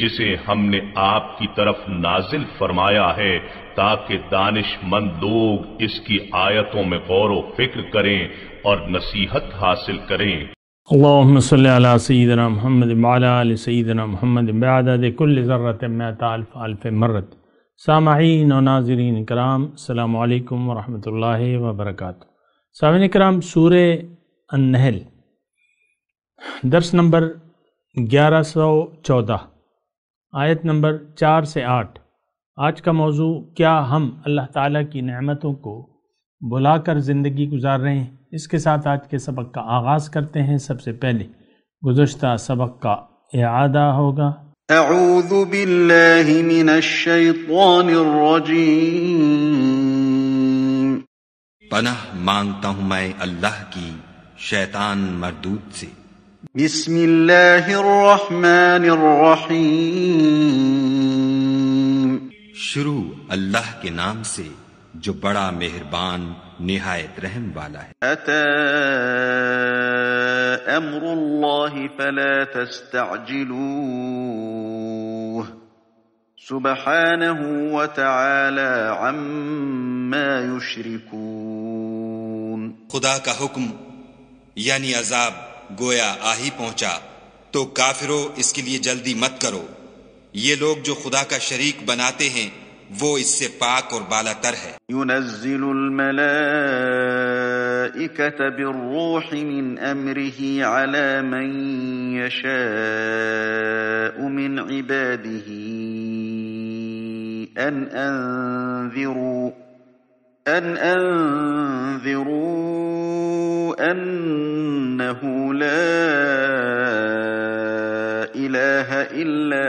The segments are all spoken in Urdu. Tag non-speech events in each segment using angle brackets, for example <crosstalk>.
جسے ہم نے آپ کی طرف نازل فرمایا ہے تاکہ دانش مند لوگ اس کی آیتوں میں غور و فکر کریں اور نصیحت حاصل کریں اللہم صلی اللہ علیہ مئت الف الف مرت ناظرین کرام السلام علیکم ورحمت اللہ وبرکاتہ سامعین کرام سورہ النحل درس نمبر گیارہ سو چودہ آیت نمبر چار سے آٹھ آج کا موضوع کیا ہم اللہ تعالیٰ کی نعمتوں کو بلا کر زندگی گزار رہے ہیں اس کے ساتھ آج کے سبق کا آغاز کرتے ہیں سب سے پہلے گزشتہ سبق کا اعادہ ہوگا اعوذ باللہ من الشیطان الرجیم پناہ مانگتا ہوں میں اللہ کی شیطان مردود سے بسم الله الرحمن الرحیم شروع اللہ کے نام سے جو بڑا مہربان نہایت رحم والا ہے اتا امر اللہ فلا تستعجلوه سبحانه وتعالى عما يشركون خدا کا حکم یعنی عذاب گویا آ ہی پہنچا تو کافرو اس کے لیے جلدی مت کرو یہ لوگ جو خدا کا شریک بناتے ہیں وہ اس سے پاک اور بالا تر ہے ينزل بالروح من من امره على يشاء من عباده ان انذروا أن أنذروا أنه لا إله إلا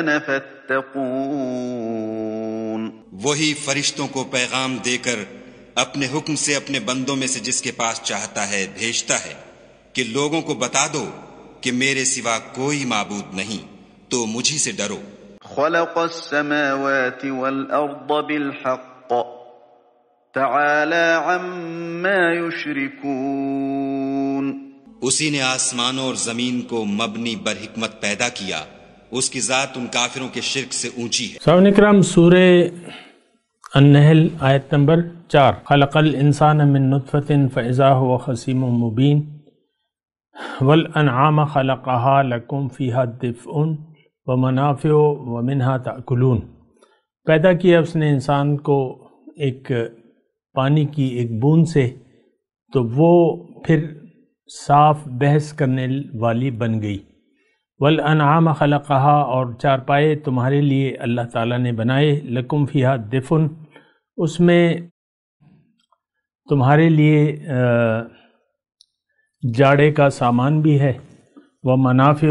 أنا فاتقون وہی فرشتوں کو پیغام دے کر اپنے حکم سے اپنے بندوں میں سے جس کے پاس چاہتا ہے بھیجتا ہے کہ لوگوں کو بتا دو کہ میرے سوا کوئی معبود نہیں تو مجھے سے ڈرو خلق السماوات والأرض بالحق تعالى عما يشركون اسی نے آسمانوں اور زمین کو مبنی بر حکمت پیدا کیا اس کی ذات ان کافروں کے شرک سے اونچی ہے سامن اکرام سورہ النحل آیت نمبر چار خلق الانسان من نطفت فعضاہ و خسیم مبین والانعام خلقها لکم فیہا دفعن و منافع و منہا تاکلون پیدا کیا اس نے انسان کو ایک پانی کی ایک بون سے تو وہ پھر صاف بحث کرنے والی بن گئی والانعام خلقہا اور چار پائے تمہارے اللہ تعالیٰ نے بنائے لکم فیہا دفن اس میں تمہارے لیے جاڑے کا سامان بھی ہے وہ منافع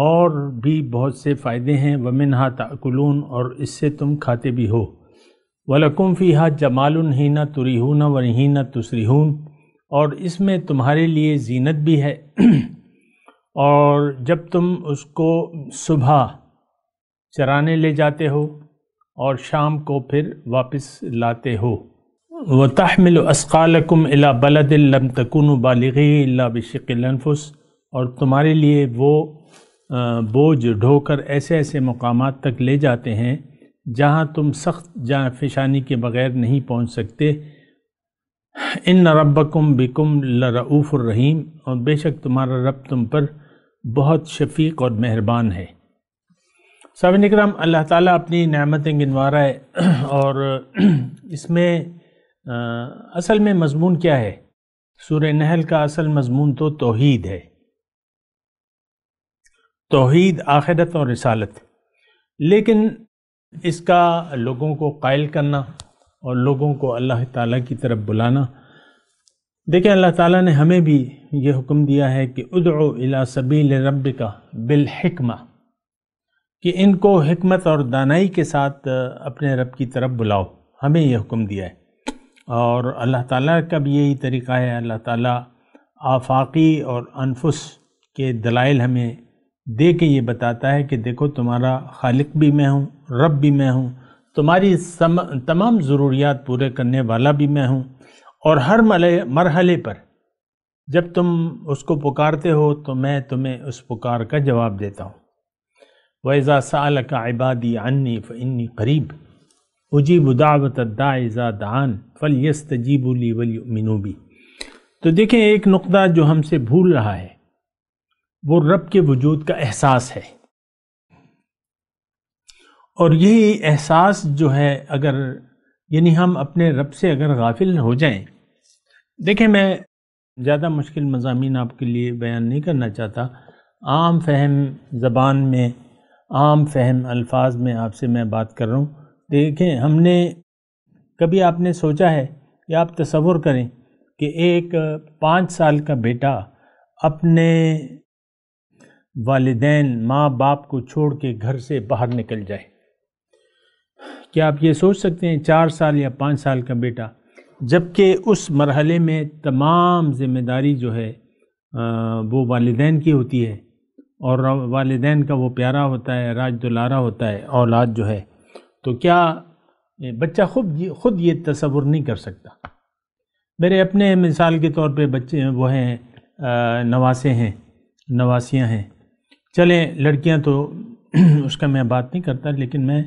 اور بھی بہت سے فائدے ہیں ومن ہاتھلون اور اس سے تم کھاتے بھی ہو وَلَكُمْ فِيهَا جَمَالٌ هِنَا ہی وَنِهِنَا تری اور اس میں تمہارے لیے زینت بھی ہے <clears throat> اور جب تم اس کو صبح چرانے لے جاتے ہو اور شام کو پھر واپس لاتے ہو و تحمل لَمْ تَكُونُ المتکون بالغی اللہ الْأَنفُسِ اور تمہارے لیے وہ بوجھ ڈھو کر ایسے ایسے مقامات تک لے جاتے ہیں جہاں تم سخت جاں فشانی کے بغیر نہیں پہنچ سکتے ان ربکم بکم لرعوف الرحیم اور بے شک تمہارا رب تم پر بہت شفیق اور مہربان ہے سابن اکرام اللہ تعالیٰ اپنی گنوا گنوارا ہے اور اس میں اصل میں مضمون کیا ہے سورہ نحل کا اصل مضمون تو توحید ہے توحید آخرت اور رسالت لیکن اس کا لوگوں کو قائل کرنا اور لوگوں کو اللہ تعالیٰ کی طرف بلانا دیکھیں اللہ تعالیٰ نے ہمیں بھی یہ حکم دیا ہے کہ ادعو الی سبیل رب کا بالحکمہ کہ ان کو حکمت اور دانائی کے ساتھ اپنے رب کی طرف بلاؤ ہمیں یہ حکم دیا ہے اور اللہ تعالیٰ کا بھی یہی طریقہ ہے اللہ تعالیٰ آفاقی اور انفس کے دلائل ہمیں دے کے یہ بتاتا ہے کہ دیکھو تمہارا خالق بھی میں ہوں رب بھی میں ہوں تمہاری تمام ضروریات پورے کرنے والا بھی میں ہوں اور ہر مرحلے پر جب تم اس کو پکارتے ہو تو میں تمہیں اس پکار کا جواب دیتا ہوں وَإِذَا عِبَادِي عَنِّي فَإِنِّي قَرِيب انی فنی قریب اجیب دَعَان تدان لِي تیبولی بِي تو دیکھیں ایک نقطہ جو ہم سے بھول رہا ہے وہ رب کے وجود کا احساس ہے اور یہی احساس جو ہے اگر یعنی ہم اپنے رب سے اگر غافل ہو جائیں دیکھیں میں زیادہ مشکل مضامین آپ کے لیے بیان نہیں کرنا چاہتا عام فہم زبان میں عام فہم الفاظ میں آپ سے میں بات کر رہا ہوں دیکھیں ہم نے کبھی آپ نے سوچا ہے یا آپ تصور کریں کہ ایک پانچ سال کا بیٹا اپنے والدین ماں باپ کو چھوڑ کے گھر سے باہر نکل جائے کیا آپ یہ سوچ سکتے ہیں چار سال یا پانچ سال کا بیٹا جبکہ اس مرحلے میں تمام ذمہ داری جو ہے وہ والدین کی ہوتی ہے اور والدین کا وہ پیارا ہوتا ہے راج دلارا ہوتا ہے اولاد جو ہے تو کیا بچہ خود خود یہ تصور نہیں کر سکتا میرے اپنے مثال کے طور پہ بچے وہ ہیں نواسے ہیں نواسیاں ہیں چلیں لڑکیاں تو <clears throat> اس کا میں بات نہیں کرتا لیکن میں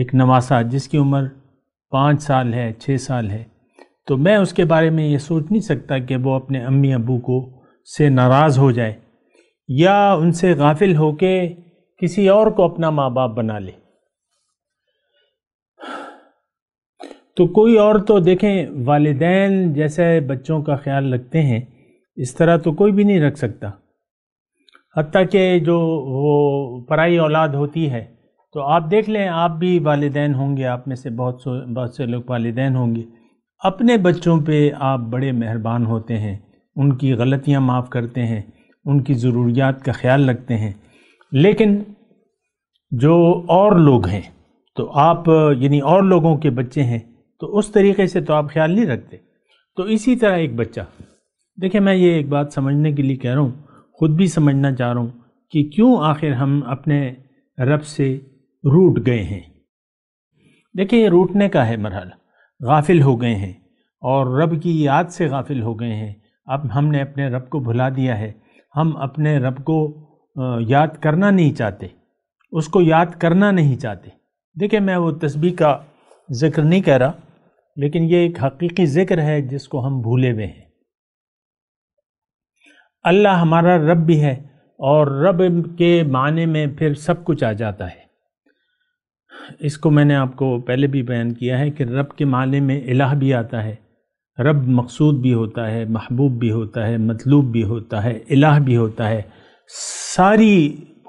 ایک نواسا جس کی عمر پانچ سال ہے چھ سال ہے تو میں اس کے بارے میں یہ سوچ نہیں سکتا کہ وہ اپنے امی ابو کو سے ناراض ہو جائے یا ان سے غافل ہو کے کسی اور کو اپنا ماں باپ بنا لے تو کوئی اور تو دیکھیں والدین جیسے بچوں کا خیال رکھتے ہیں اس طرح تو کوئی بھی نہیں رکھ سکتا حتیٰ کہ جو وہ پرائی اولاد ہوتی ہے تو آپ دیکھ لیں آپ بھی والدین ہوں گے آپ میں سے بہت سو بہت سے لوگ والدین ہوں گے اپنے بچوں پہ آپ بڑے مہربان ہوتے ہیں ان کی غلطیاں معاف کرتے ہیں ان کی ضروریات کا خیال رکھتے ہیں لیکن جو اور لوگ ہیں تو آپ یعنی اور لوگوں کے بچے ہیں تو اس طریقے سے تو آپ خیال نہیں رکھتے تو اسی طرح ایک بچہ دیکھیں میں یہ ایک بات سمجھنے کے لیے کہہ رہا ہوں خود بھی سمجھنا چاہ رہا ہوں کہ کیوں آخر ہم اپنے رب سے روٹ گئے ہیں دیکھیں یہ روٹنے کا ہے مرحلہ غافل ہو گئے ہیں اور رب کی یاد سے غافل ہو گئے ہیں اب ہم نے اپنے رب کو بھلا دیا ہے ہم اپنے رب کو یاد کرنا نہیں چاہتے اس کو یاد کرنا نہیں چاہتے دیکھیں میں وہ تسبیح کا ذکر نہیں کہہ رہا لیکن یہ ایک حقیقی ذکر ہے جس کو ہم بھولے ہوئے ہیں اللہ ہمارا رب بھی ہے اور رب کے معنی میں پھر سب کچھ آ جاتا ہے اس کو میں نے آپ کو پہلے بھی بیان کیا ہے کہ رب کے معنی میں الہ بھی آتا ہے رب مقصود بھی ہوتا ہے محبوب بھی ہوتا ہے مطلوب بھی ہوتا ہے الہ بھی ہوتا ہے ساری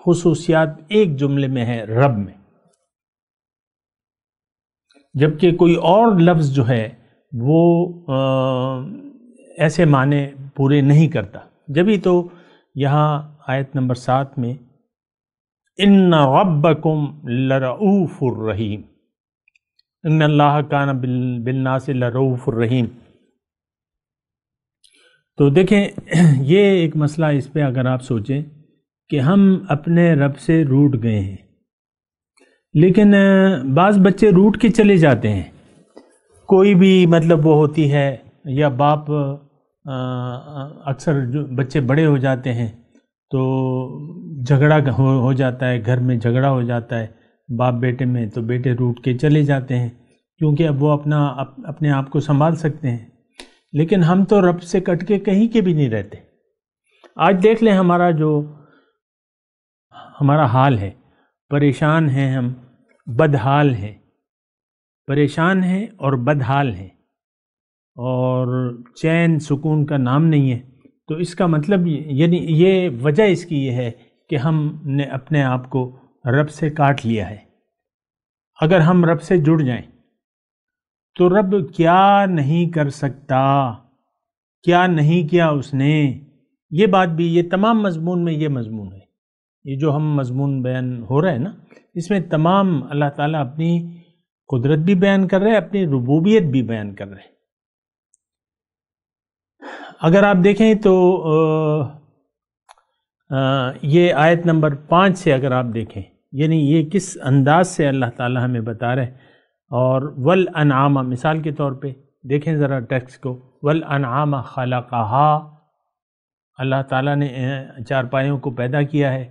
خصوصیات ایک جملے میں ہے رب میں جبکہ کوئی اور لفظ جو ہے وہ ایسے معنی پورے نہیں کرتا جبھی تو یہاں آیت نمبر سات میں ان ربکم لرعوف الرحیم ان اللہ کان بالناس لرعوف الرحیم تو دیکھیں یہ ایک مسئلہ اس پہ اگر آپ سوچیں کہ ہم اپنے رب سے روٹ گئے ہیں لیکن بعض بچے روٹ کے چلے جاتے ہیں کوئی بھی مطلب وہ ہوتی ہے یا باپ اکثر جو بچے بڑے ہو جاتے ہیں تو جھگڑا ہو جاتا ہے گھر میں جھگڑا ہو جاتا ہے باپ بیٹے میں تو بیٹے روٹ کے چلے جاتے ہیں کیونکہ اب وہ اپنا اپنے آپ کو سنبھال سکتے ہیں لیکن ہم تو رب سے کٹ کے کہیں کے بھی نہیں رہتے آج دیکھ لیں ہمارا جو ہمارا حال ہے پریشان ہیں ہم بدحال ہیں پریشان ہیں اور بدحال ہیں اور چین سکون کا نام نہیں ہے تو اس کا مطلب یعنی یہ وجہ اس کی یہ ہے کہ ہم نے اپنے آپ کو رب سے کاٹ لیا ہے اگر ہم رب سے جڑ جائیں تو رب کیا نہیں کر سکتا کیا نہیں کیا اس نے یہ بات بھی یہ تمام مضمون میں یہ مضمون ہے یہ جو ہم مضمون بیان ہو رہا ہے نا اس میں تمام اللہ تعالیٰ اپنی قدرت بھی بیان کر رہے ہیں اپنی ربوبیت بھی بیان کر رہے ہیں اگر آپ دیکھیں تو یہ آیت نمبر پانچ سے اگر آپ دیکھیں یعنی یہ کس انداز سے اللہ تعالیٰ ہمیں بتا رہے ہیں اور وَل عامہ مثال کے طور پہ دیکھیں ذرا ٹیکس کو ولاًعامہ خالہ اللہ تعالیٰ نے چارپائیوں کو پیدا کیا ہے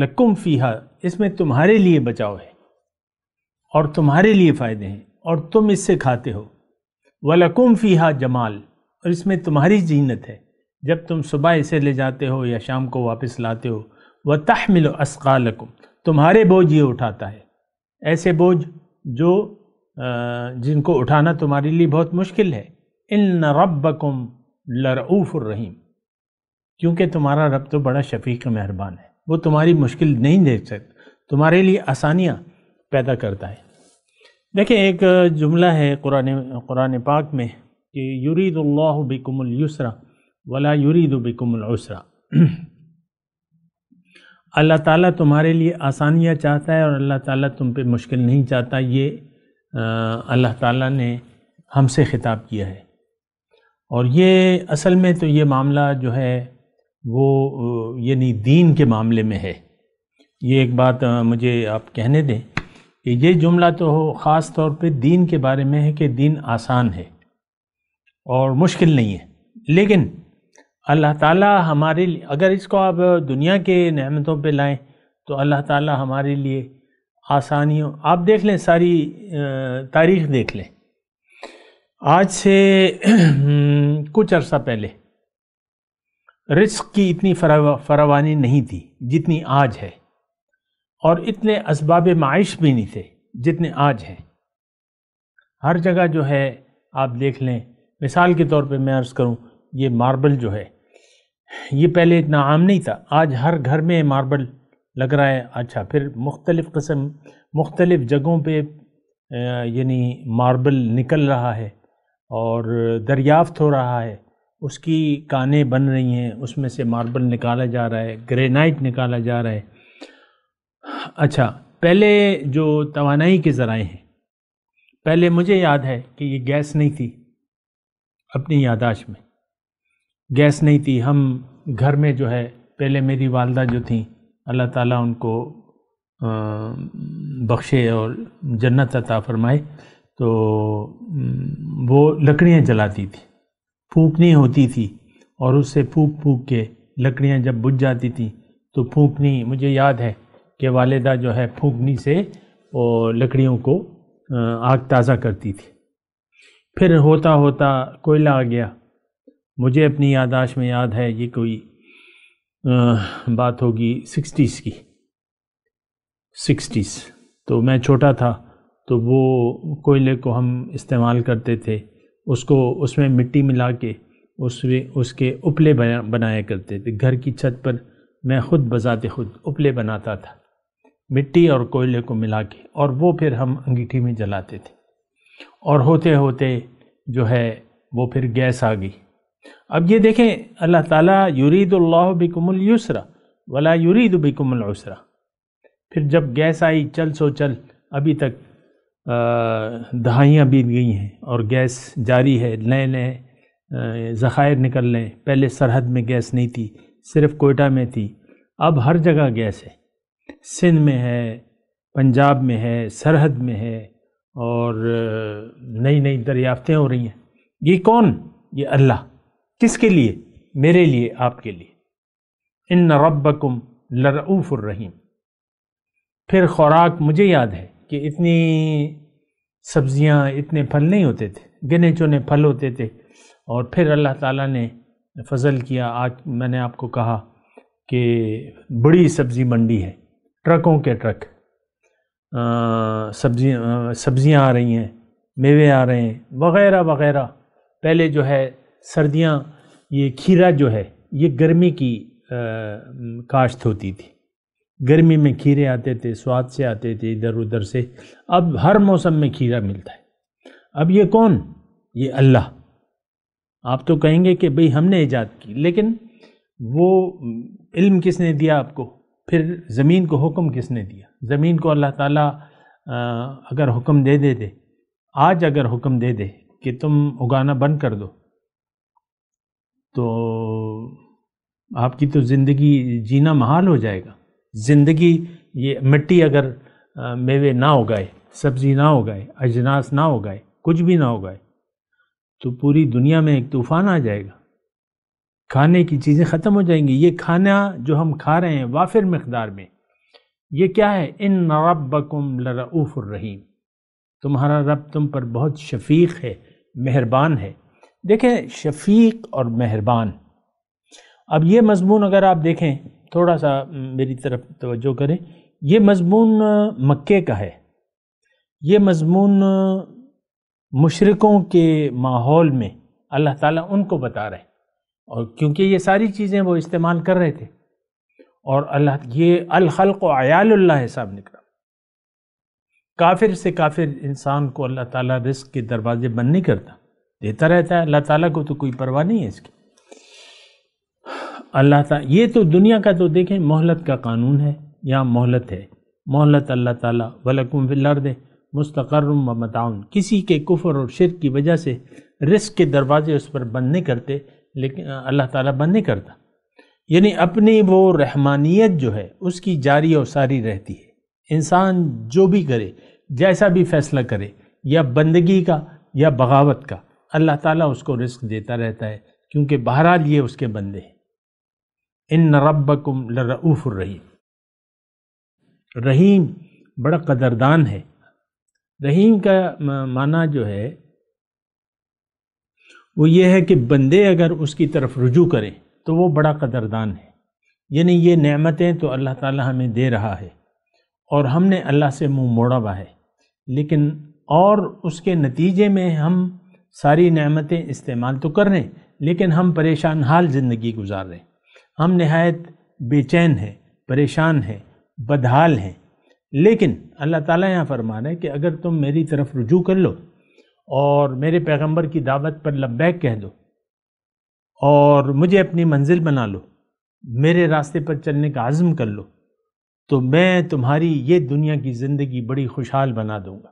لکم فیہا اس میں تمہارے لیے بچاؤ ہے اور تمہارے لیے فائدے ہیں اور تم اس سے کھاتے ہو وَلَكُمْ فِيهَا فیحا جمال اور اس میں تمہاری زینت ہے جب تم صبح اسے لے جاتے ہو یا شام کو واپس لاتے ہو وہ تحمل و تمہارے بوجھ یہ اٹھاتا ہے ایسے بوجھ جو جن کو اٹھانا تمہارے لیے بہت مشکل ہے ان ربکم لرعوف الرحیم کیونکہ تمہارا رب تو بڑا شفیق مہربان ہے وہ تمہاری مشکل نہیں دیکھ سکتا تمہارے لیے آسانیاں پیدا کرتا ہے دیکھیں ایک جملہ ہے قرآن قرآن پاک میں کہ یرید اللہ بکم السرا ولا یرید بکم العسرہ اللہ تعالیٰ تمہارے لیے آسانیاں چاہتا ہے اور اللہ تعالیٰ تم پہ مشکل نہیں چاہتا یہ اللہ تعالیٰ نے ہم سے خطاب کیا ہے اور یہ اصل میں تو یہ معاملہ جو ہے وہ یعنی دین کے معاملے میں ہے یہ ایک بات مجھے آپ کہنے دیں کہ یہ جملہ تو خاص طور پہ دین کے بارے میں ہے کہ دین آسان ہے اور مشکل نہیں ہے لیکن اللہ تعالیٰ ہمارے لیے اگر اس کو آپ دنیا کے نعمتوں پہ لائیں تو اللہ تعالیٰ ہمارے لیے آسانی ہو آپ دیکھ لیں ساری تاریخ دیکھ لیں آج سے <clears throat> کچھ عرصہ پہلے رزق کی اتنی فراوانی نہیں تھی جتنی آج ہے اور اتنے اسباب معاش بھی نہیں تھے جتنے آج ہیں ہر جگہ جو ہے آپ دیکھ لیں مثال کے طور پہ میں عرض کروں یہ ماربل جو ہے یہ پہلے اتنا عام نہیں تھا آج ہر گھر میں ماربل لگ رہا ہے اچھا پھر مختلف قسم مختلف جگہوں پہ یعنی ماربل نکل رہا ہے اور دریافت ہو رہا ہے اس کی کانیں بن رہی ہیں اس میں سے ماربل نکالا جا رہا ہے گرینائٹ نکالا جا رہا ہے اچھا پہلے جو توانائی کے ذرائع ہیں پہلے مجھے یاد ہے کہ یہ گیس نہیں تھی اپنی یاداشت میں گیس نہیں تھی ہم گھر میں جو ہے پہلے میری والدہ جو تھیں اللہ تعالیٰ ان کو بخشے اور جنت عطا فرمائے تو وہ لکڑیاں جلاتی تھی پھونکنی ہوتی تھی اور اس سے پھونک پھونک کے لکڑیاں جب بجھ جاتی تھیں تو پھونکنی مجھے یاد ہے کہ والدہ جو ہے پھونکنی سے وہ لکڑیوں کو آگ تازہ کرتی تھی پھر ہوتا ہوتا کوئلہ آ گیا مجھے اپنی یاداشت میں یاد ہے یہ کوئی بات ہوگی سکسٹیز کی سکسٹیز تو میں چھوٹا تھا تو وہ کوئلے کو ہم استعمال کرتے تھے اس کو اس میں مٹی ملا کے اس اس کے اپلے بنایا کرتے تھے گھر کی چھت پر میں خود بذات خود اپلے بناتا تھا مٹی اور کوئلے کو ملا کے اور وہ پھر ہم انگیٹھی میں جلاتے تھے اور ہوتے ہوتے جو ہے وہ پھر گیس آ گئی اب یہ دیکھیں اللہ تعالیٰ یرید اللہ بکم السرا ولا یرید بکم العسرا پھر جب گیس آئی چل سو چل ابھی تک دہائیاں بیت گئی ہیں اور گیس جاری ہے نئے نئے ذخائر نکل لیں پہلے سرحد میں گیس نہیں تھی صرف کوئٹہ میں تھی اب ہر جگہ گیس ہے سندھ میں ہے پنجاب میں ہے سرحد میں ہے اور نئی نئی دریافتیں ہو رہی ہیں یہ کون یہ اللہ کس کے لیے میرے لیے آپ کے لیے ان ربکم لرعوف الرحیم پھر خوراک مجھے یاد ہے کہ اتنی سبزیاں اتنے پھل نہیں ہوتے تھے گنے چنے پھل ہوتے تھے اور پھر اللہ تعالیٰ نے فضل کیا آج میں نے آپ کو کہا کہ بڑی سبزی منڈی ہے ٹرکوں کے ٹرک سبزیاں سبزیاں آ رہی ہیں میوے آ رہے ہیں وغیرہ وغیرہ پہلے جو ہے سردیاں یہ کھیرا جو ہے یہ گرمی کی کاشت ہوتی تھی گرمی میں کھیرے آتے تھے سواد سے آتے تھے ادھر ادھر سے اب ہر موسم میں کھیرا ملتا ہے اب یہ کون یہ اللہ آپ تو کہیں گے کہ بھئی ہم نے ایجاد کی لیکن وہ علم کس نے دیا آپ کو پھر زمین کو حکم کس نے دیا زمین کو اللہ تعالیٰ اگر حکم دے دے دے آج اگر حکم دے دے کہ تم اگانا بند کر دو تو آپ کی تو زندگی جینا محال ہو جائے گا زندگی یہ مٹی اگر میوے نہ اگائے سبزی نہ اگائے اجناس نہ اگائے کچھ بھی نہ اگائے تو پوری دنیا میں ایک طوفان آ جائے گا کھانے کی چیزیں ختم ہو جائیں گی یہ کھانا جو ہم کھا رہے ہیں وافر مقدار میں یہ کیا ہے ان ربکم لرعوف الرحیم تمہارا رب تم پر بہت شفیق ہے مہربان ہے دیکھیں شفیق اور مہربان اب یہ مضمون اگر آپ دیکھیں تھوڑا سا میری طرف توجہ کریں یہ مضمون مکے کا ہے یہ مضمون مشرقوں کے ماحول میں اللہ تعالیٰ ان کو بتا رہے ہیں اور کیونکہ یہ ساری چیزیں وہ استعمال کر رہے تھے اور اللہ یہ الخلق و عیال اللہ صاحب نکلا کافر سے کافر انسان کو اللہ تعالیٰ رزق کے دروازے بند نہیں کرتا دیتا رہتا ہے اللہ تعالیٰ کو تو کوئی پرواہ نہیں ہے اس کی اللہ تعالیٰ یہ تو دنیا کا تو دیکھیں محلت کا قانون ہے یا مہلت ہے محلت اللہ تعالیٰ ولکم فلر دے مستقرم و متعاون کسی کے کفر اور شرک کی وجہ سے رزق کے دروازے اس پر بند نہیں کرتے لیکن اللہ تعالیٰ بند نہیں کرتا یعنی اپنی وہ رحمانیت جو ہے اس کی جاری اور ساری رہتی ہے انسان جو بھی کرے جیسا بھی فیصلہ کرے یا بندگی کا یا بغاوت کا اللہ تعالیٰ اس کو رزق دیتا رہتا ہے کیونکہ بہرحال یہ اس کے بندے ہیں ان ربکم لرعوف الرحیم رحیم بڑا قدردان ہے رحیم کا معنی جو ہے وہ یہ ہے کہ بندے اگر اس کی طرف رجوع کریں تو وہ بڑا قدردان ہے یعنی یہ نعمتیں تو اللہ تعالی ہمیں دے رہا ہے اور ہم نے اللہ سے منہ مو موڑا ہوا ہے لیکن اور اس کے نتیجے میں ہم ساری نعمتیں استعمال تو کر رہے ہیں لیکن ہم پریشان حال زندگی گزار رہے ہیں ہم نہایت بے چین ہیں پریشان ہیں بدحال ہیں لیکن اللہ تعالیٰ یہاں فرما رہے ہیں کہ اگر تم میری طرف رجوع کر لو اور میرے پیغمبر کی دعوت پر لبیک کہہ دو اور مجھے اپنی منزل بنا لو میرے راستے پر چلنے کا عزم کر لو تو میں تمہاری یہ دنیا کی زندگی بڑی خوشحال بنا دوں گا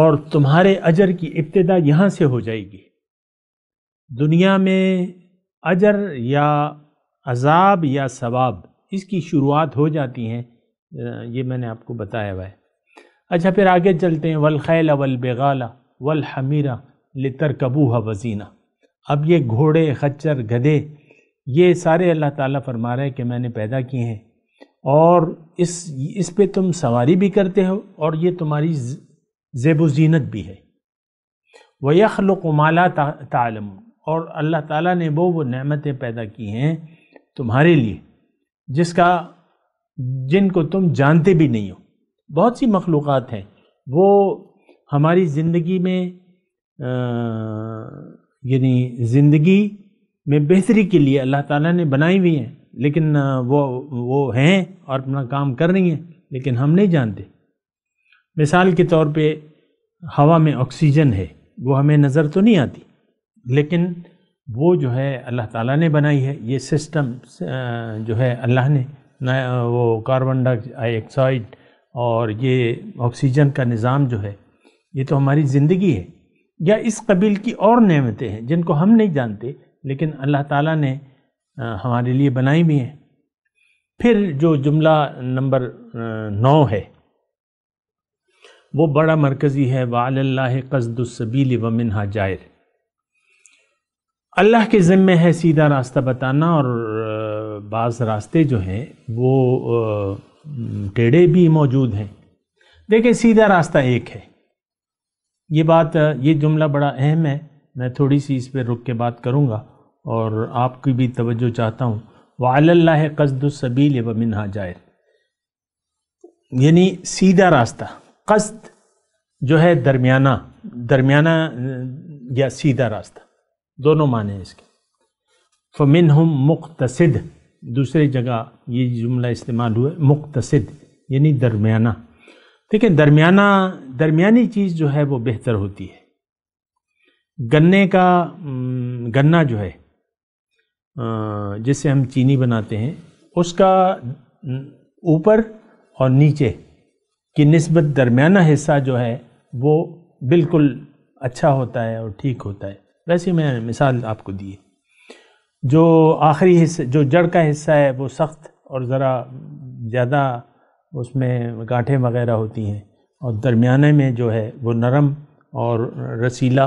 اور تمہارے اجر کی ابتدا یہاں سے ہو جائے گی دنیا میں اجر یا عذاب یا ثواب اس کی شروعات ہو جاتی ہیں یہ میں نے آپ کو بتایا ہوا ہے اچھا پھر آگے چلتے ہیں ول خیلا ول بے غالہ وزینہ اب یہ گھوڑے خچر گدھے یہ سارے اللہ تعالیٰ فرما رہا ہے کہ میں نے پیدا کیے ہیں اور اس اس پہ تم سواری بھی کرتے ہو اور یہ تمہاری زیب و زینت بھی ہے وہ یخل قمالہ تعلم اور اللہ تعالیٰ نے وہ وہ نعمتیں پیدا کی ہیں تمہارے لیے جس کا جن کو تم جانتے بھی نہیں ہو بہت سی مخلوقات ہیں وہ ہماری زندگی میں یعنی زندگی میں بہتری کے لیے اللہ تعالیٰ نے بنائی ہوئی ہیں لیکن وہ وہ ہیں اور اپنا کام کر رہی ہیں لیکن ہم نہیں جانتے مثال کے طور پہ ہوا میں آکسیجن ہے وہ ہمیں نظر تو نہیں آتی لیکن وہ جو ہے اللہ تعالیٰ نے بنائی ہے یہ سسٹم جو ہے اللہ نے وہ کاربن آئی آکسائڈ اور یہ آکسیجن کا نظام جو ہے یہ تو ہماری زندگی ہے یا اس قبیل کی اور نعمتیں ہیں جن کو ہم نہیں جانتے لیکن اللہ تعالیٰ نے ہمارے لیے بنائی بھی ہیں پھر جو جملہ نمبر نو ہے وہ بڑا مرکزی ہے وا اللّہ قزد الصبیل ومنہ جائر اللہ کے ذمے ہے سیدھا راستہ بتانا اور بعض راستے جو ہیں وہ ٹیڑھے بھی موجود ہیں دیکھیں سیدھا راستہ ایک ہے یہ بات یہ جملہ بڑا اہم ہے میں تھوڑی سی اس پہ رک کے بات کروں گا اور آپ کی بھی توجہ چاہتا ہوں وعلی اللہ و منہا جائر یعنی سیدھا راستہ قصد جو ہے درمیانہ درمیانہ یا سیدھا راستہ دونوں معنی ہیں اس کے فمنہ مقتصد دوسری جگہ یہ جملہ استعمال ہوا مقتصد یعنی درمیانہ دیکھیں درمیانہ درمیانی چیز جو ہے وہ بہتر ہوتی ہے گنے کا گنا جو ہے جسے ہم چینی بناتے ہیں اس کا اوپر اور نیچے کی نسبت درمیانہ حصہ جو ہے وہ بالکل اچھا ہوتا ہے اور ٹھیک ہوتا ہے ویسے میں مثال آپ کو دی ہے جو آخری حصہ جو جڑ کا حصہ ہے وہ سخت اور ذرا زیادہ اس میں گاٹھیں وغیرہ ہوتی ہیں اور درمیانے میں جو ہے وہ نرم اور رسیلا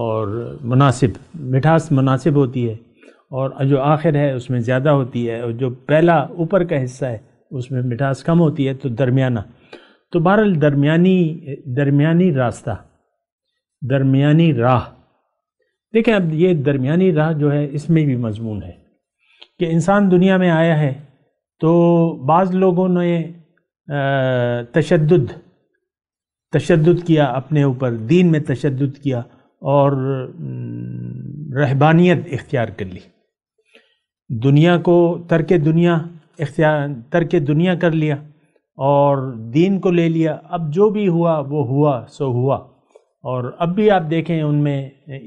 اور مناسب مٹھاس مناسب ہوتی ہے اور جو آخر ہے اس میں زیادہ ہوتی ہے اور جو پہلا اوپر کا حصہ ہے اس میں مٹھاس کم ہوتی ہے تو درمیانہ تو بہرحال درمیانی درمیانی راستہ درمیانی راہ دیکھیں اب یہ درمیانی راہ جو ہے اس میں بھی مضمون ہے کہ انسان دنیا میں آیا ہے تو بعض لوگوں نے تشدد تشدد کیا اپنے اوپر دین میں تشدد کیا اور رہبانیت اختیار کر لی دنیا کو ترک دنیا اختیار ترک دنیا کر لیا اور دین کو لے لیا اب جو بھی ہوا وہ ہوا سو ہوا اور اب بھی آپ دیکھیں ان میں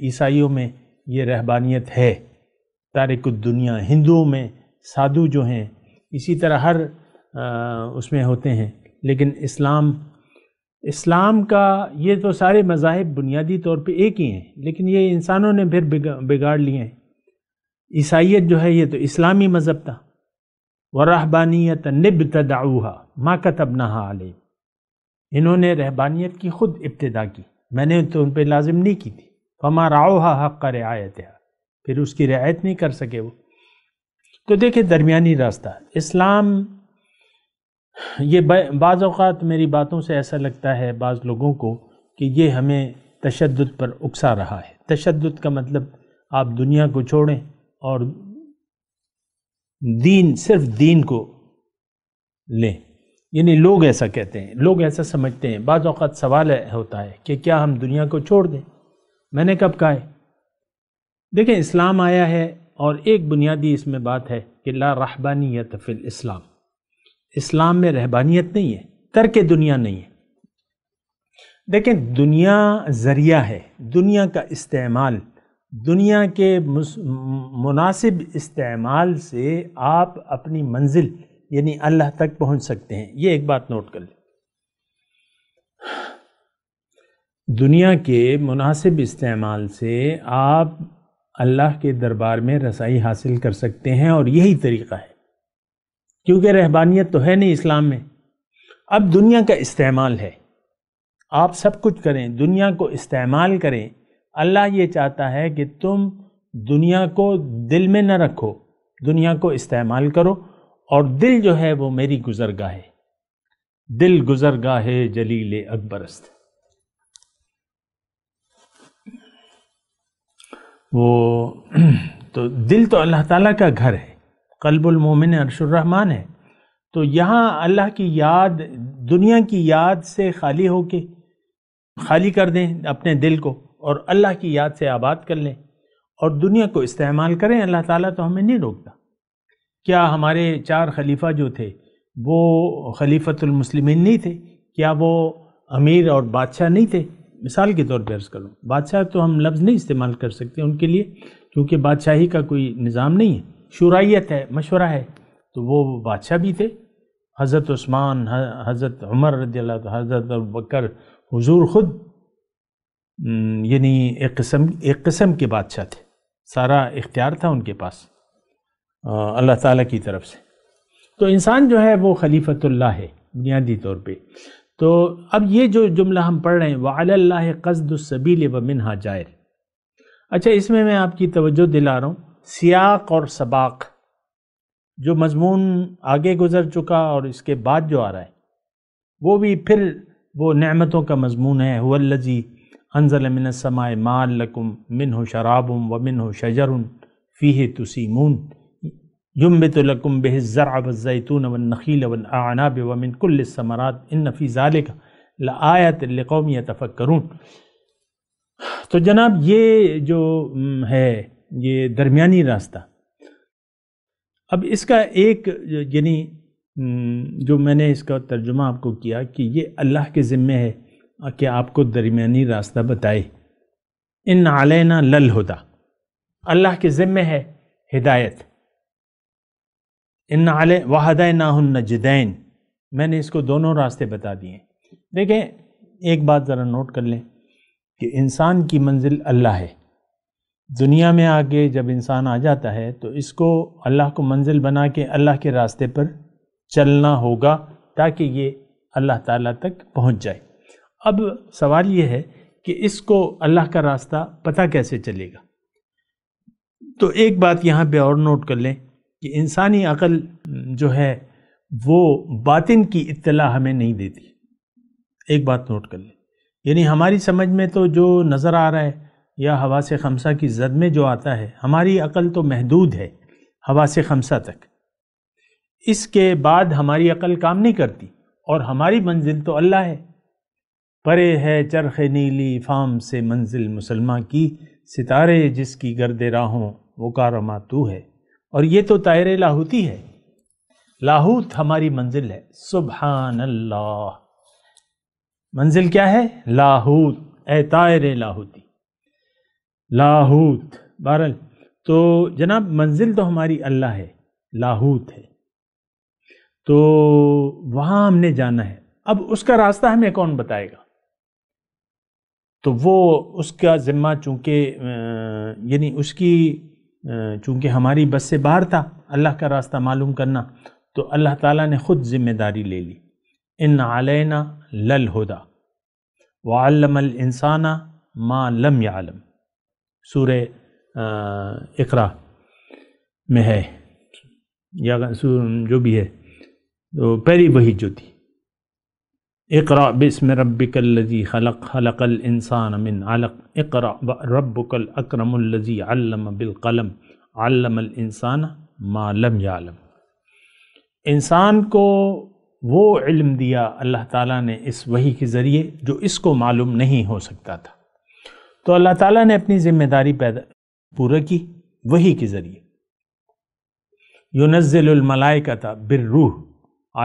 عیسائیوں میں یہ رہبانیت ہے تارک الدنیا ہندوؤں میں سادھو جو ہیں اسی طرح ہر اس میں ہوتے ہیں لیکن اسلام اسلام کا یہ تو سارے مذاہب بنیادی طور پہ ایک ہی ہیں لیکن یہ انسانوں نے پھر بگاڑ لیے ہیں عیسائیت جو ہے یہ تو اسلامی مذہب تھا وَرَحْبَانِيَتَ نِبْتَ نب تداؤہ كَتَبْنَهَا عَلَيْهِ انہوں نے رہبانیت کی خود ابتدا کی میں نے تو ان پہ لازم نہیں کی تھی فما راؤ حق کا رعایت ہے پھر اس کی رعایت نہیں کر سکے وہ تو دیکھیں درمیانی راستہ اسلام یہ بعض اوقات میری باتوں سے ایسا لگتا ہے بعض لوگوں کو کہ یہ ہمیں تشدد پر اکسا رہا ہے تشدد کا مطلب آپ دنیا کو چھوڑیں اور دین صرف دین کو لیں یعنی لوگ ایسا کہتے ہیں لوگ ایسا سمجھتے ہیں بعض اوقات سوال ہوتا ہے کہ کیا ہم دنیا کو چھوڑ دیں میں نے کب کہا ہے دیکھیں اسلام آیا ہے اور ایک بنیادی اس میں بات ہے کہ لا رحبانیت فی الاسلام اسلام میں رہبانیت نہیں ہے ترک دنیا نہیں ہے دیکھیں دنیا ذریعہ ہے دنیا کا استعمال دنیا کے مناسب استعمال سے آپ اپنی منزل یعنی اللہ تک پہنچ سکتے ہیں یہ ایک بات نوٹ کر لیں دنیا کے مناسب استعمال سے آپ اللہ کے دربار میں رسائی حاصل کر سکتے ہیں اور یہی طریقہ ہے کیونکہ رہبانیت تو ہے نہیں اسلام میں اب دنیا کا استعمال ہے آپ سب کچھ کریں دنیا کو استعمال کریں اللہ یہ چاہتا ہے کہ تم دنیا کو دل میں نہ رکھو دنیا کو استعمال کرو اور دل جو ہے وہ میری گزرگاہ ہے دل گزرگاہ ہے جلیل اکبرست وہ <clears throat> تو دل تو اللہ تعالیٰ کا گھر ہے قلب المومن عرش الرحمن ہے تو یہاں اللہ کی یاد دنیا کی یاد سے خالی ہو کے خالی کر دیں اپنے دل کو اور اللہ کی یاد سے آباد کر لیں اور دنیا کو استعمال کریں اللہ تعالیٰ تو ہمیں نہیں روکتا کیا ہمارے چار خلیفہ جو تھے وہ خلیفت المسلمین نہیں تھے کیا وہ امیر اور بادشاہ نہیں تھے مثال کے طور پہ عرض کروں بادشاہ تو ہم لفظ نہیں استعمال کر سکتے ان کے لیے کیونکہ بادشاہی کا کوئی نظام نہیں ہے شورائیت ہے مشورہ ہے تو وہ بادشاہ بھی تھے حضرت عثمان حضرت عمر رضی عنہ حضرت بکر حضور خود یعنی ایک قسم ایک قسم کے بادشاہ تھے سارا اختیار تھا ان کے پاس اللہ تعالیٰ کی طرف سے تو انسان جو ہے وہ خلیفت اللہ ہے بنیادی طور پہ تو اب یہ جو جملہ ہم پڑھ رہے ہیں وَعَلَى اللَّهِ قصدیل و منہا جائر اچھا اس میں میں آپ کی توجہ دلا رہا ہوں سیاق اور سباق جو مضمون آگے گزر چکا اور اس کے بعد جو آ رہا ہے وہ بھی پھر وہ نعمتوں کا مضمون ہے ہو اللہ جی حنظل منسمائے ما القم من ہو شرابم و من شجر فیہ تسیمون یمبت لکم بہ الزرع والزیتون والنخیل والاعناب ومن کل السمرات ان فی ذالک لآیت لقوم یتفکرون تو جناب یہ جو ہے یہ درمیانی راستہ اب اس کا ایک یعنی جو میں نے اس کا ترجمہ آپ کو کیا کہ یہ اللہ کے ذمے ہے کہ آپ کو درمیانی راستہ بتائے ان علینا لل ہدا اللہ کے ذمے ہے ہدایت ان علیہ واحد النجدین میں نے اس کو دونوں راستے بتا دیے ہیں دیکھیں ایک بات ذرا نوٹ کر لیں کہ انسان کی منزل اللہ ہے دنیا میں آ کے جب انسان آ جاتا ہے تو اس کو اللہ کو منزل بنا کے اللہ کے راستے پر چلنا ہوگا تاکہ یہ اللہ تعالیٰ تک پہنچ جائے اب سوال یہ ہے کہ اس کو اللہ کا راستہ پتہ کیسے چلے گا تو ایک بات یہاں پہ اور نوٹ کر لیں کہ انسانی عقل جو ہے وہ باطن کی اطلاع ہمیں نہیں دیتی ایک بات نوٹ کر لیں یعنی ہماری سمجھ میں تو جو نظر آ رہا ہے یا ہوا سے خمسہ کی زد میں جو آتا ہے ہماری عقل تو محدود ہے ہوا سے خمسہ تک اس کے بعد ہماری عقل کام نہیں کرتی اور ہماری منزل تو اللہ ہے پرے ہے چرخ نیلی فام سے منزل مسلمہ کی ستارے جس کی گرد راہوں وہ کارما تو ہے اور یہ تو طائر لاہوتی ہے لاہوت ہماری منزل ہے سبحان اللہ منزل کیا ہے لاہوت اے طائر لاہوتی لاہوت بہرحال تو جناب منزل تو ہماری اللہ ہے لاہوت ہے تو وہاں ہم نے جانا ہے اب اس کا راستہ ہمیں کون بتائے گا تو وہ اس کا ذمہ چونکہ یعنی اس کی چونکہ ہماری بس سے باہر تھا اللہ کا راستہ معلوم کرنا تو اللہ تعالیٰ نے خود ذمہ داری لے لی ان علینا لل ہدا وعلم الانسان ما لم یعلم سورہ اقرا میں ہے یا جو بھی ہے پہلی وہی جو تھی اقرا بسم ربک الذی خلق خلق الانسان من علق اقرا ربک الاکرم الذی علم بالقلم علم الانسان ما لم یعلم انسان کو وہ علم دیا اللہ تعالیٰ نے اس وحی کے ذریعے جو اس کو معلوم نہیں ہو سکتا تھا تو اللہ تعالیٰ نے اپنی ذمہ داری پیدا پورا کی وحی کے ذریعے یونزل الملائکہ بالروح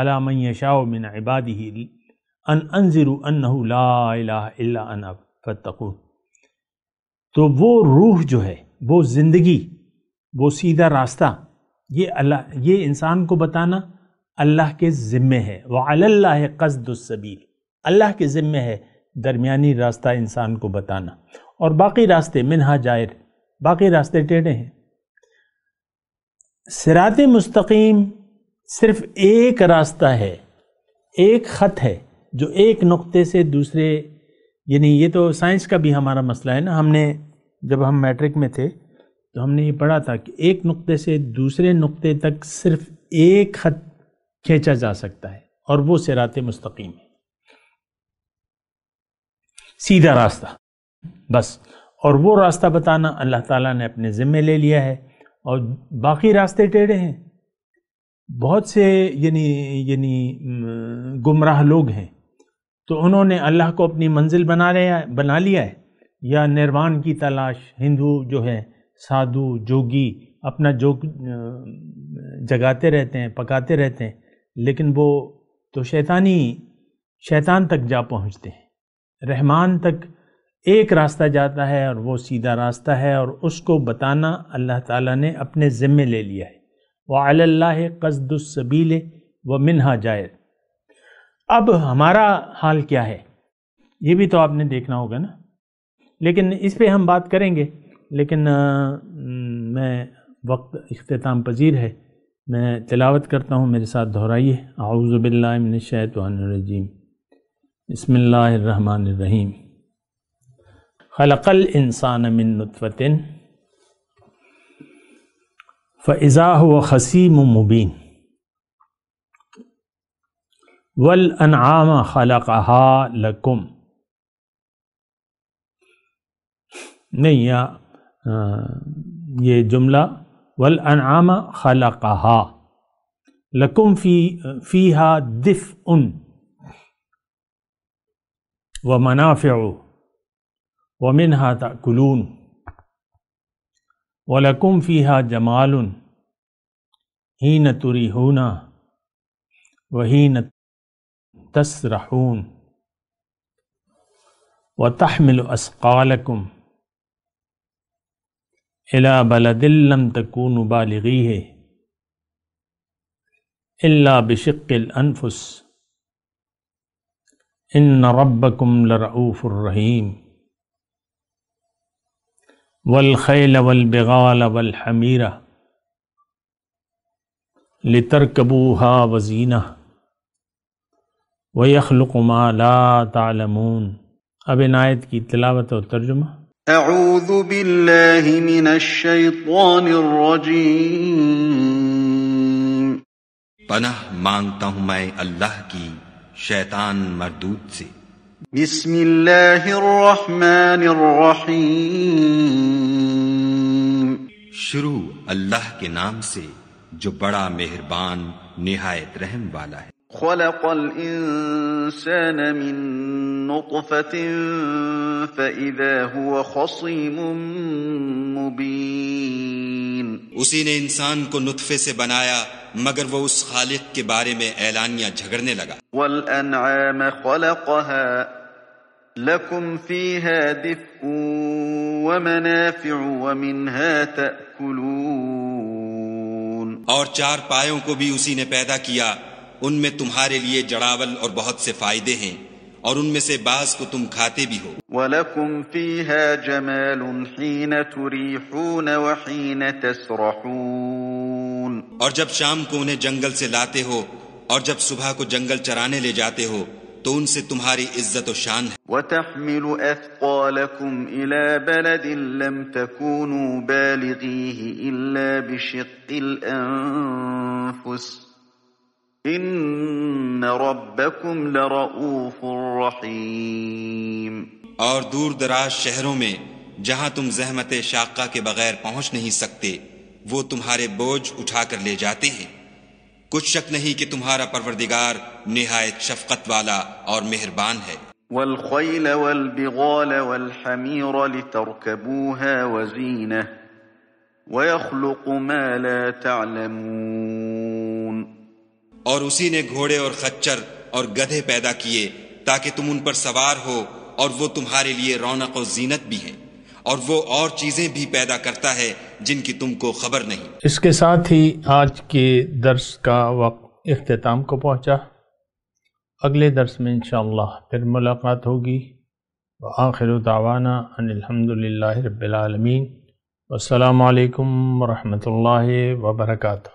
علی من یشاء من عباده ان انضر الا انا فتقو تو وہ روح جو ہے وہ زندگی وہ سیدھا راستہ یہ اللہ یہ انسان کو بتانا اللہ کے ذمے ہے وہ اللہ قصد السبیل اللہ کے ذمے ہے درمیانی راستہ انسان کو بتانا اور باقی راستے منہا جائر باقی راستے ٹیڑھے ہیں سرات مستقیم صرف ایک راستہ ہے ایک خط ہے جو ایک نقطے سے دوسرے یعنی یہ تو سائنس کا بھی ہمارا مسئلہ ہے نا ہم نے جب ہم میٹرک میں تھے تو ہم نے یہ پڑھا تھا کہ ایک نقطے سے دوسرے نقطے تک صرف ایک خط کھینچا جا سکتا ہے اور وہ سرات مستقیم ہے سیدھا راستہ بس اور وہ راستہ بتانا اللہ تعالیٰ نے اپنے ذمے لے لیا ہے اور باقی راستے ٹیڑھے ہیں بہت سے یعنی یعنی گمراہ لوگ ہیں تو انہوں نے اللہ کو اپنی منزل بنا لیا بنا لیا ہے یا نروان کی تلاش ہندو جو ہے سادھو جوگی اپنا جوگ جگاتے رہتے ہیں پکاتے رہتے ہیں لیکن وہ تو شیطانی شیطان تک جا پہنچتے ہیں رحمان تک ایک راستہ جاتا ہے اور وہ سیدھا راستہ ہے اور اس کو بتانا اللہ تعالیٰ نے اپنے ذمے لے لیا ہے وہ اللہ قصد الصبیل و منہا جائے اب ہمارا حال کیا ہے یہ بھی تو آپ نے دیکھنا ہوگا نا لیکن اس پہ ہم بات کریں گے لیکن میں وقت اختتام پذیر ہے میں تلاوت کرتا ہوں میرے ساتھ دہرائیے الشیطان الرجیم بسم اللہ الرحمن الرحیم خلق الانسان من نطفتن فَإِذَا هُوَ خَسِيمٌ مُبِينٌ مبین والانعام خلقها لكم نہیں یہ جملہ والانعام خلقها لكم في فيها دفء ومنافع ومنها تاكلون ولكم فيها جمال حين تريحون وحين تسرحون وتحمل اسقالکم الى بلد لم تكون بالغیه الا بشق الانفس ان ربکم لرعوف الرحیم والخیل والبغال والحمیرہ لترکبوها وزینہ ويخلق ما لا تعلمون اب ان آیت کی تلاوت اور ترجمہ اعوذ باللہ من الشیطان الرجیم پناہ مانگتا ہوں میں اللہ کی شیطان مردود سے بسم اللہ الرحمن الرحیم شروع اللہ کے نام سے جو بڑا مہربان نہایت رحم والا ہے خلق الإنسان من نطفة فإذا هو خصيم مبين اسی نے انسان کو نطفے سے بنایا مگر وہ اس خالق کے بارے میں اعلانیاں جھگڑنے لگا والأنعام خلقها لكم فيها دفء ومنافع ومنها تأكلون اور چار پائوں کو بھی اسی نے پیدا کیا ان میں تمہارے لیے جڑاول اور بہت سے فائدے ہیں اور ان میں سے بعض کو تم کھاتے بھی ہو وَلَكُمْ فِيهَا جَمَالٌ حِينَ تُرِيحُونَ وَحِينَ تَسْرَحُونَ اور جب شام کو انہیں جنگل سے لاتے ہو اور جب صبح کو جنگل چرانے لے جاتے ہو تو ان سے تمہاری عزت و شان ہے وَتَحْمِلُ أَثْقَالَكُمْ إِلَى بَلَدٍ لَمْ تَكُونُوا بَالِغِيهِ إِلَّا بِشِقِّ الْأَنفُسِ ان ربکم لرؤوف رحیم اور دور دراز شہروں میں جہاں تم زحمت شاقہ کے بغیر پہنچ نہیں سکتے وہ تمہارے بوجھ اٹھا کر لے جاتے ہیں کچھ شک نہیں کہ تمہارا پروردگار نہایت شفقت والا اور مہربان ہے والخیل والبغال والحمیر لترکبوها وزینہ ویخلق ما لا تعلمون اور اسی نے گھوڑے اور خچر اور گدھے پیدا کیے تاکہ تم ان پر سوار ہو اور وہ تمہارے لیے رونق و زینت بھی ہیں اور وہ اور چیزیں بھی پیدا کرتا ہے جن کی تم کو خبر نہیں اس کے ساتھ ہی آج کے درس کا وقت اختتام کو پہنچا اگلے درس میں انشاءاللہ پھر ملاقات ہوگی وآخر دعوانا ان الحمد للہ رب العالمین والسلام علیکم ورحمۃ اللہ وبرکاتہ